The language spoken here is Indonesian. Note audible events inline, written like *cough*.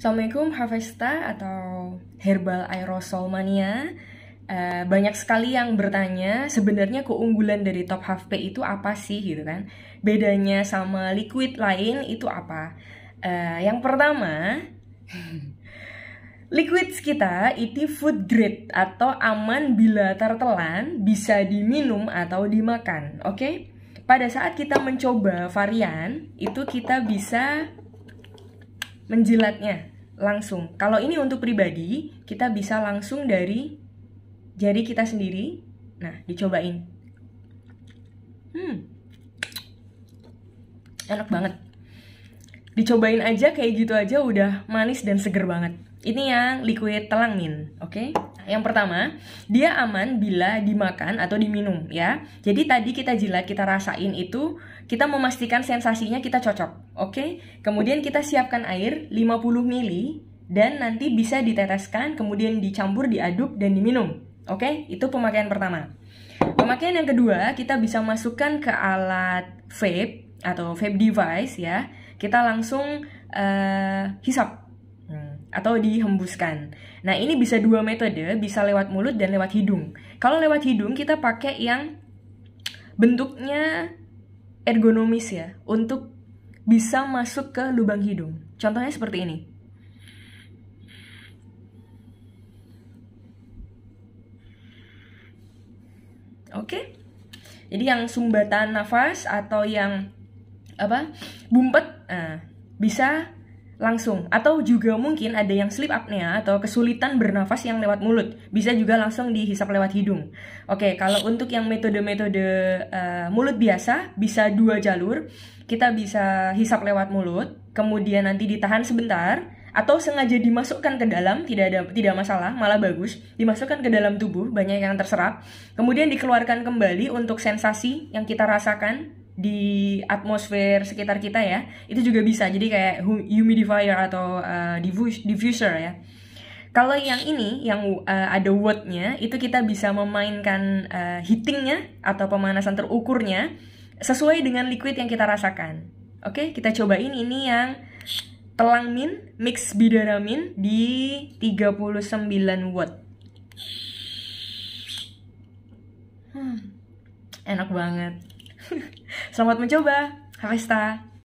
Assalamualaikum hafesta atau Herbal Aerosol Mania. Uh, eh, banyak sekali yang bertanya sebenarnya keunggulan dari Top Half P itu apa sih gitu kan? Bedanya sama liquid lain itu apa? Uh, yang pertama, *laughs* liquid kita itu food grade atau aman bila tertelan, bisa diminum atau dimakan, oke? Okay? Pada saat kita mencoba varian, itu kita bisa menjilatnya langsung. Kalau ini untuk pribadi, kita bisa langsung dari jari kita sendiri. Nah, dicobain. Hmm. Enak banget. Dicobain aja kayak gitu aja udah manis dan seger banget. Ini yang liquid telang min, oke? Okay? yang pertama, dia aman bila dimakan atau diminum ya. Jadi tadi kita jilat, kita rasain itu, kita memastikan sensasinya kita cocok. Oke? Okay? Kemudian kita siapkan air 50 ml dan nanti bisa diteteskan, kemudian dicampur, diaduk dan diminum. Oke? Okay? Itu pemakaian pertama. Pemakaian yang kedua, kita bisa masukkan ke alat vape atau vape device ya. Kita langsung uh, hisap atau dihembuskan. Nah, ini bisa dua metode, bisa lewat mulut dan lewat hidung. Kalau lewat hidung kita pakai yang bentuknya ergonomis ya, untuk bisa masuk ke lubang hidung. Contohnya seperti ini. Oke. Jadi yang sumbatan nafas atau yang apa? bumpet, nah, bisa langsung atau juga mungkin ada yang sleep apnea atau kesulitan bernafas yang lewat mulut bisa juga langsung dihisap lewat hidung oke kalau untuk yang metode-metode uh, mulut biasa bisa dua jalur kita bisa hisap lewat mulut kemudian nanti ditahan sebentar atau sengaja dimasukkan ke dalam tidak ada tidak masalah malah bagus dimasukkan ke dalam tubuh banyak yang terserap kemudian dikeluarkan kembali untuk sensasi yang kita rasakan di atmosfer sekitar kita ya itu juga bisa jadi kayak humidifier atau uh, diffuser ya kalau yang ini yang uh, ada wattnya itu kita bisa memainkan uh, heatingnya atau pemanasan terukurnya sesuai dengan liquid yang kita rasakan oke okay? kita cobain ini yang telang min mix bidaramin di 39 watt hmm, enak banget Selamat mencoba. Havesta.